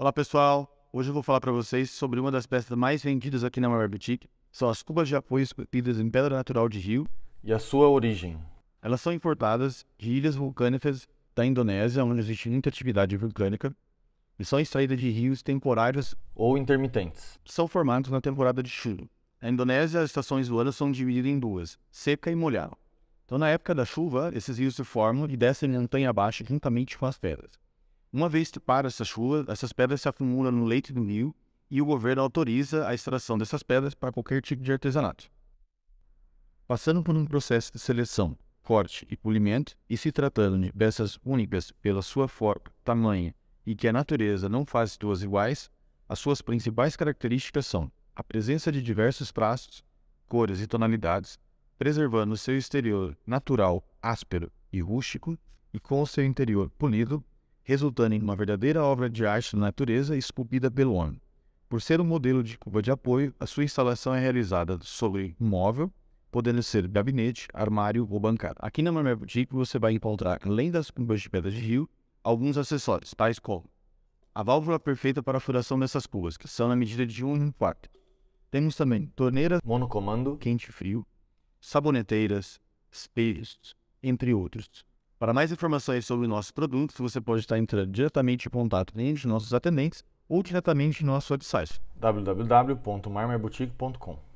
Olá pessoal, hoje eu vou falar para vocês sobre uma das peças mais vendidas aqui na Maior Boutique. São as cubas de apoio esculpidas em pedra natural de rio. E a sua origem? Elas são importadas de ilhas vulcânicas da Indonésia, onde existe muita atividade vulcânica, e são extraídas de rios temporários ou intermitentes. São formados na temporada de chuva. Na Indonésia, as estações do ano são divididas em duas, seca e molhada. Então, na época da chuva, esses rios se formam e descem montanha abaixo juntamente com as pedras. Uma vez que para essa chuva, essas pedras se acumulam no leito do rio e o governo autoriza a extração dessas pedras para qualquer tipo de artesanato. Passando por um processo de seleção, corte e polimento, e se tratando de peças únicas pela sua forma, tamanho e que a natureza não faz duas iguais, as suas principais características são a presença de diversos traços, cores e tonalidades, preservando seu exterior natural, áspero e rústico, e com o seu interior polido, resultando em uma verdadeira obra de arte da natureza esculpida pelo homem. Por ser um modelo de cuba de apoio, a sua instalação é realizada sobre um móvel, podendo ser gabinete, armário ou bancada. Aqui na Marmel Boutique você vai encontrar, além das cubas de pedra de rio, alguns acessórios, tais como a válvula perfeita para a furação dessas cubas, que são na medida de 1 em 4. Temos também torneiras monocomando, quente e frio, saboneteiras, espelhos, entre outros. Para mais informações sobre nossos produtos, você pode estar entrando diretamente em contato com de nossos atendentes ou diretamente no nosso website www.marmerboutique.com.